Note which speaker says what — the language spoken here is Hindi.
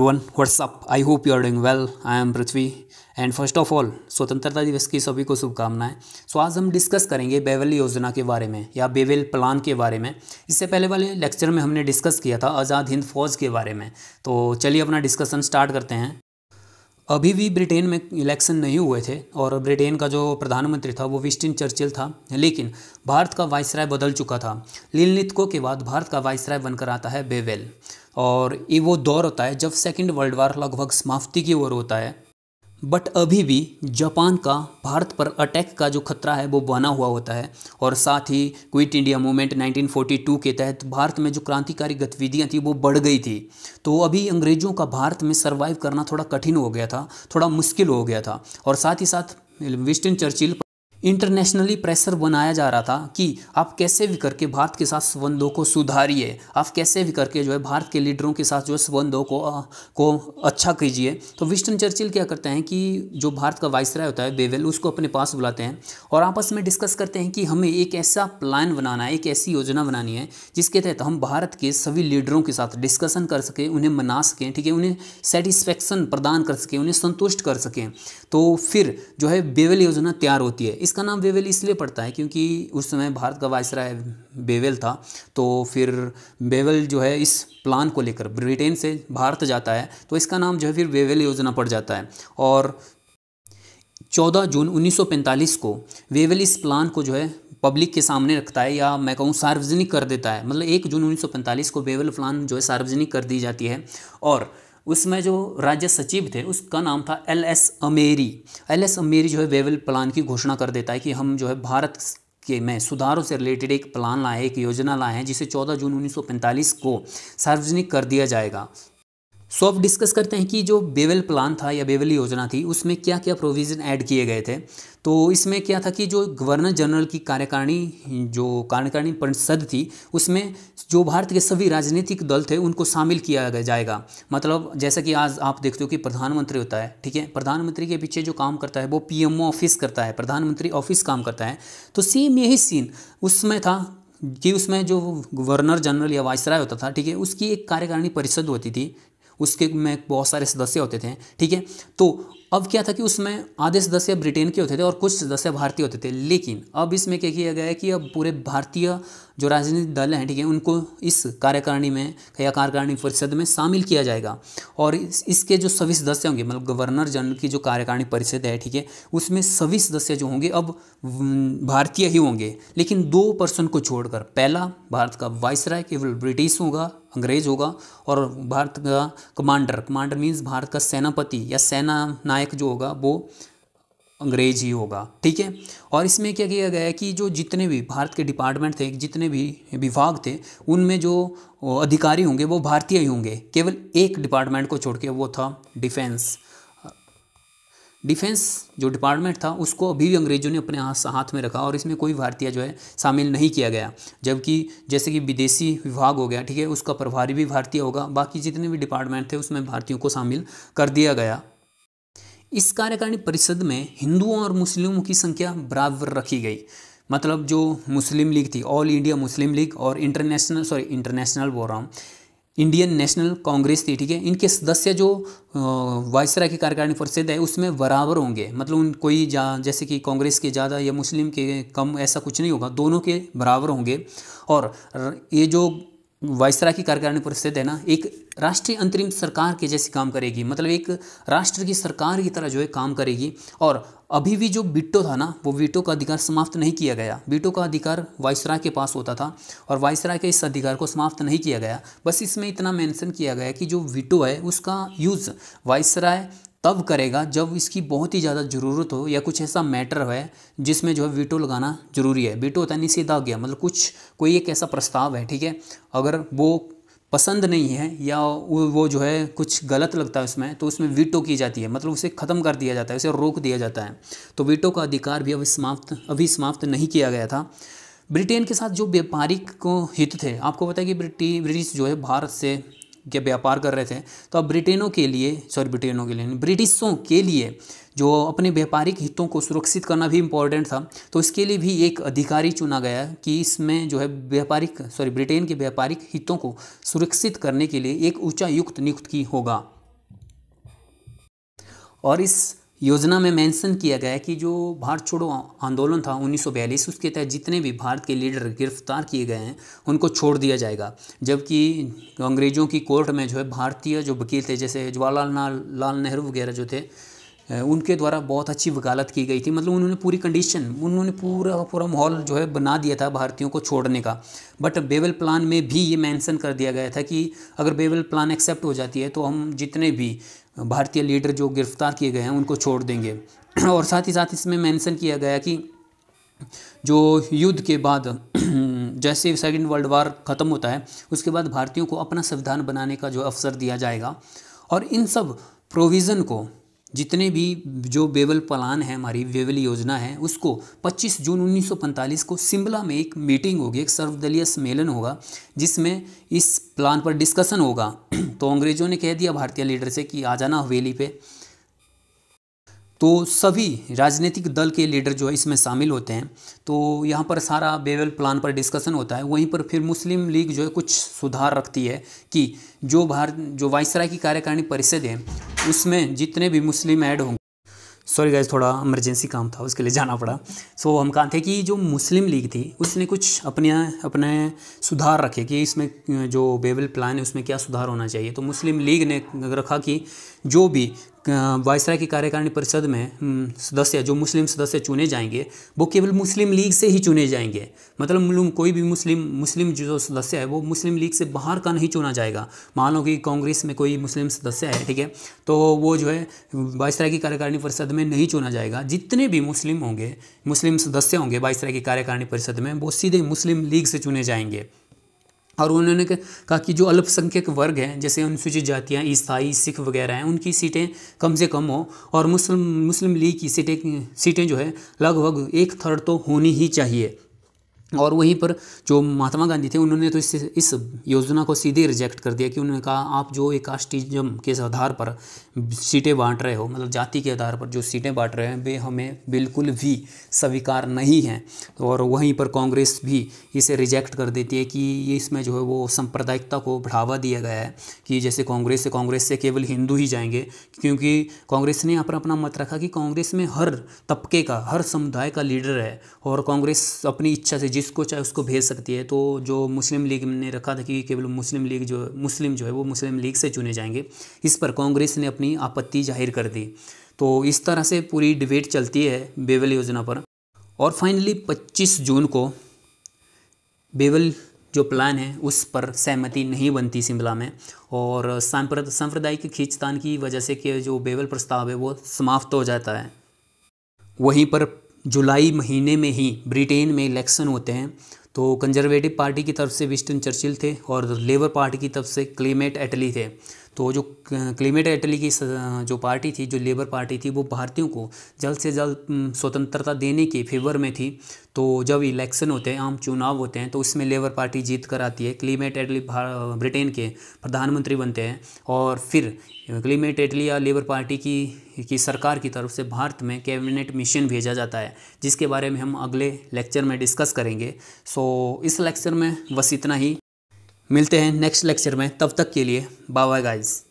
Speaker 1: Rohan what's up I hope you are doing well I am Prithvi and first of all स्वतंत्रता दिवस की सभी को शुभकामनाएं सो आज हम डिस्कस करेंगे बेवल योजना के बारे में या बेवेल प्लान के बारे में इससे पहले वाले लेक्चर में हमने डिस्कस किया था आज़ाद हिंद फौज के बारे में तो चलिए अपना डिस्कसन स्टार्ट करते हैं अभी भी ब्रिटेन में इलेक्शन नहीं हुए थे और ब्रिटेन का जो प्रधानमंत्री था वो विस्टिन चर्चिल था लेकिन भारत का वाइसराय बदल चुका था लिलनितको के बाद भारत का वाइसराय बनकर आता है बेवेल और ये वो दौर होता है जब सेकेंड वर्ल्ड वार लगभग समाप्ति की ओर होता है बट अभी भी जापान का भारत पर अटैक का जो खतरा है वो बना हुआ होता है और साथ ही क्विट इंडिया मूवमेंट 1942 के तहत भारत में जो क्रांतिकारी गतिविधियां थी वो बढ़ गई थी तो अभी अंग्रेज़ों का भारत में सर्वाइव करना थोड़ा कठिन हो गया था थोड़ा मुश्किल हो गया था और साथ ही साथ विस्टन चर्चिल इंटरनेशनली प्रेशर बनाया जा रहा था कि आप कैसे भी करके भारत के साथ संबंधों को सुधारिए आप कैसे भी करके जो है भारत के लीडरों के साथ जो है संबंधों को आ, को अच्छा कीजिए तो विस्टन चर्चिल क्या करते हैं कि जो भारत का वाइस राय होता है बेवेल उसको अपने पास बुलाते हैं और आपस में डिस्कस करते हैं कि हमें एक ऐसा प्लान बनाना है एक ऐसी योजना बनानी है जिसके तहत हम भारत के सभी लीडरों के साथ डिस्कसन कर सकें उन्हें मना सकें ठीक है उन्हें सेटिस्फैक्शन प्रदान कर सकें उन्हें संतुष्ट कर सकें तो फिर जो है बेवेल योजना तैयार होती है इसका नाम वेवेल इसलिए पड़ता है क्योंकि उस समय भारत का वायसराय बेवेल था तो फिर बेवेल जो है इस प्लान को लेकर ब्रिटेन से भारत जाता है तो इसका नाम जो है फिर वेवेल योजना पड़ जाता है और 14 जून 1945 को वेवेल इस प्लान को जो है पब्लिक के सामने रखता है या मैं कहूँ सार्वजनिक कर देता है मतलब एक जून 1945 को वेवेल प्लान जो है सार्वजनिक कर दी जाती है और उसमें जो राज्य सचिव थे उसका नाम था L S Amery L S Amery जो है वेवल प्लान की घोषणा कर देता है कि हम जो है भारत के में सुधारों से रिलेटेड एक प्लान लाए एक योजना लाए हैं जिसे 14 जून 1945 को सार्वजनिक कर दिया जाएगा सो अब डिस्कस करते हैं कि जो बेवल प्लान था या बेवल योजना थी उसमें क्या क्या प्रोविज़न ऐड किए गए थे तो इसमें क्या था कि जो गवर्नर जनरल की कार्यकारिणी जो कार्यकारिणी परिषद थी उसमें जो भारत के सभी राजनीतिक दल थे उनको शामिल किया जाएगा मतलब जैसा कि आज आप देखते हो कि प्रधानमंत्री होता है ठीक है प्रधानमंत्री के पीछे जो काम करता है वो पी ऑफिस करता है प्रधानमंत्री ऑफिस काम करता है तो सेम यही सीन उसमें था कि उसमें जो गवर्नर जनरल या वायसराय होता था ठीक है उसकी एक कार्यकारिणी परिषद होती थी उसके में बहुत सारे सदस्य होते थे ठीक है तो अब क्या था कि उसमें आधे सदस्य ब्रिटेन के होते थे और कुछ सदस्य भारतीय होते थे लेकिन अब इसमें क्या किया गया है कि अब पूरे भारतीय जो राजनीतिक दल हैं ठीक है उनको इस कार्यकारिणी में या कार्यकारिणी परिषद में शामिल किया जाएगा और इस, इसके जो सभी सदस्य होंगे मतलब गवर्नर जनरल की जो कार्यकारिणी परिषद है ठीक है उसमें सभी सदस्य जो होंगे अब भारतीय ही होंगे लेकिन दो पर्सन को छोड़कर पहला भारत का राय केवल ब्रिटिश होगा अंग्रेज होगा और भारत का कमांडर कमांडर मीन्स भारत का सेनापति या सेना नायक जो होगा वो अंग्रेज ही होगा ठीक है और इसमें क्या किया गया है कि जो जितने भी भारत के डिपार्टमेंट थे जितने भी विभाग थे उनमें जो अधिकारी होंगे वो भारतीय ही होंगे केवल एक डिपार्टमेंट को छोड़ के वो था डिफेंस डिफेंस जो डिपार्टमेंट था उसको अभी भी अंग्रेज़ों ने अपने हाथ हाथ में रखा और इसमें कोई भारतीय जो है शामिल नहीं किया गया जबकि जैसे कि विदेशी विभाग हो गया ठीक है उसका प्रभारी भी भारतीय होगा बाकी जितने भी डिपार्टमेंट थे उसमें भारतीयों को शामिल कर दिया गया इस कार्यकारिणी परिषद में हिंदुओं और मुस्लिमों की संख्या बराबर रखी गई मतलब जो मुस्लिम लीग थी ऑल इंडिया मुस्लिम लीग और इंटरनेशनल सॉरी इंटरनेशनल बोल रहा हूँ इंडियन नेशनल कांग्रेस थी ठीक है इनके सदस्य जो वायसराय की कार्यकारिणी परिषद है उसमें बराबर होंगे मतलब उन कोई जा जैसे कि कांग्रेस के ज़्यादा या मुस्लिम के कम ऐसा कुछ नहीं होगा दोनों के बराबर होंगे और ये जो वायसराय की कार्यकारिणी परिषद है ना एक राष्ट्रीय अंतरिम सरकार के जैसे काम करेगी मतलब एक राष्ट्र की सरकार की तरह जो है काम करेगी और अभी भी जो बिट्टो था ना वो वीटो का अधिकार समाप्त नहीं किया गया बिटो का अधिकार वायसराय के पास होता था और वायसराय के इस अधिकार को समाप्त नहीं किया गया बस इसमें इतना मेंशन किया गया कि जो वीटो है उसका यूज़ वायसराय तब करेगा जब इसकी बहुत ही ज़्यादा ज़रूरत हो या कुछ ऐसा मैटर है जिसमें जो है वीटो लगाना ज़रूरी है वीटो होता है निषेधाज्ञा मतलब कुछ कोई एक ऐसा प्रस्ताव है ठीक है अगर वो पसंद नहीं है या वो जो है कुछ गलत लगता है उसमें तो उसमें वीटो की जाती है मतलब उसे ख़त्म कर दिया जाता है उसे रोक दिया जाता है तो वीटो का अधिकार भी अभी समाप्त अभी समाप्त नहीं किया गया था ब्रिटेन के साथ जो व्यापारिक को हित थे आपको पता है कि ब्रिटिश जो है भारत से के व्यापार कर रहे थे तो अब ब्रिटेनों के लिए सॉरी ब्रिटेनों के लिए ब्रिटिशों के लिए जो अपने व्यापारिक हितों को सुरक्षित करना भी इम्पोर्टेंट था तो इसके लिए भी एक अधिकारी चुना गया कि इसमें जो है व्यापारिक सॉरी ब्रिटेन के व्यापारिक हितों को सुरक्षित करने के लिए एक उच्चायुक्त नियुक्त की होगा और इस योजना में मेंशन किया गया कि जो भारत छोड़ो आंदोलन था 1942 उसके तहत जितने भी भारत के लीडर गिरफ्तार किए गए हैं उनको छोड़ दिया जाएगा जबकि अंग्रेज़ों की कोर्ट में जो है भारतीय जो वकील थे जैसे जवाहरलाल लाल नेहरू वगैरह जो थे उनके द्वारा बहुत अच्छी वकालत की गई थी मतलब उन्होंने पूरी कंडीशन उन्होंने पूरा पूरा माहौल जो है बना दिया था भारतीयों को छोड़ने का बट बेवल प्लान में भी ये मेंशन कर दिया गया था कि अगर बेवल प्लान एक्सेप्ट हो जाती है तो हम जितने भी भारतीय लीडर जो गिरफ्तार किए गए हैं उनको छोड़ देंगे और साथ ही साथ इसमें मैंसन किया गया कि जो युद्ध के बाद जैसे सेकेंड वर्ल्ड वार ख़त्म होता है उसके बाद भारतीयों को अपना संविधान बनाने का जो अवसर दिया जाएगा और इन सब प्रोविज़न को जितने भी जो वेवल प्लान है हमारी वेवल योजना है उसको 25 जून 1945 को शिमला में एक मीटिंग होगी एक सर्वदलीय सम्मेलन होगा जिसमें इस प्लान पर डिस्कशन होगा तो अंग्रेज़ों ने कह दिया भारतीय लीडर से कि आ जाना हवेली पे तो सभी राजनीतिक दल के लीडर जो है इसमें शामिल होते हैं तो यहाँ पर सारा बेवल प्लान पर डिस्कशन होता है वहीं पर फिर मुस्लिम लीग जो है कुछ सुधार रखती है कि जो भारत जो वायसराय की कार्यकारिणी परिषद है उसमें जितने भी मुस्लिम ऐड होंगे सॉरी गाइज थोड़ा इमरजेंसी काम था उसके लिए जाना पड़ा सो so, हम कहते थे कि जो मुस्लिम लीग थी उसने कुछ अपने अपने सुधार रखे कि इसमें जो बेबल प्लान है उसमें क्या सुधार होना चाहिए तो मुस्लिम लीग ने रखा कि जो भी वायसराय की कार्यकारिणी परिषद में हम्म, सदस्य जो मुस्लिम सदस्य चुने जाएंगे वो केवल मुस्लिम लीग से ही चुने जाएंगे मतलब कोई भी मुस्लिम मुस्लिम जो सदस्य है वो मुस्लिम लीग से बाहर का नहीं चुना जाएगा मान लो कि कांग्रेस में कोई मुस्लिम सदस्य है ठीक है तो वो जो है वायसराय की कार्यकारिणी परिषद में नहीं चुना जाएगा जितने भी मुस्लिम होंगे मुस्लिम सदस्य होंगे वायसराय की कार्यकारिणी परिषद में वो सीधे मुस्लिम लीग से चुने जाएंगे और उन्होंने कहा कि जो अल्पसंख्यक वर्ग हैं जैसे अनुसूचित जातियाँ ईसाई सिख वगैरह हैं उनकी सीटें कम से कम हो और मुस्लिम मुस्लिम लीग की सीटें सीटें जो है लगभग एक थर्ड तो होनी ही चाहिए और वहीं पर जो महात्मा गांधी थे उन्होंने तो इस इस योजना को सीधे रिजेक्ट कर दिया कि उन्होंने कहा आप जो एक कास्टिज्म के आधार पर सीटें बांट रहे हो मतलब जाति के आधार पर जो सीटें बांट रहे हैं वे हमें बिल्कुल भी स्वीकार नहीं हैं और वहीं पर कांग्रेस भी इसे रिजेक्ट कर देती है कि इसमें जो है वो सांप्रदायिकता को बढ़ावा दिया गया है कि जैसे कांग्रेस से कांग्रेस से केवल हिंदू ही जाएंगे क्योंकि कांग्रेस ने यहाँ पर अपना मत रखा कि कांग्रेस में हर तबके का हर समुदाय का लीडर है और कांग्रेस अपनी इच्छा से जिसको चाहे उसको भेज सकती है तो जो मुस्लिम लीग ने रखा था कि केवल मुस्लिम लीग जो मुस्लिम जो है वो मुस्लिम लीग से चुने जाएंगे इस पर कांग्रेस ने अपनी आपत्ति जाहिर कर दी तो इस तरह से पूरी डिबेट चलती है बेवल योजना पर और फाइनली 25 जून को बेवल जो प्लान है उस पर सहमति नहीं बनती शिमला में और सांप्रदायिक खींचतान की वजह से कि जो बेवल प्रस्ताव है वो समाप्त हो जाता है वहीं पर जुलाई महीने में ही ब्रिटेन में इलेक्शन होते हैं तो कंजर्वेटिव पार्टी की तरफ से विस्टन चर्चिल थे और लेबर पार्टी की तरफ से क्लेमेट एटली थे तो जो क्लीमेट इटली की जो पार्टी थी जो लेबर पार्टी थी वो भारतीयों को जल्द से जल्द स्वतंत्रता देने के फेवर में थी तो जब इलेक्शन होते हैं आम चुनाव होते हैं तो उसमें लेबर पार्टी जीत कर आती है क्लीमेट एटली ब्रिटेन के प्रधानमंत्री बनते हैं और फिर क्लीमेट इटली या लेबर पार्टी की की सरकार की तरफ से भारत में कैबिनेट मिशन भेजा जाता है जिसके बारे में हम अगले लेक्चर में डिस्कस करेंगे सो इस लेक्चर में बस इतना ही मिलते हैं नेक्स्ट लेक्चर में तब तक के लिए बाय गाइज़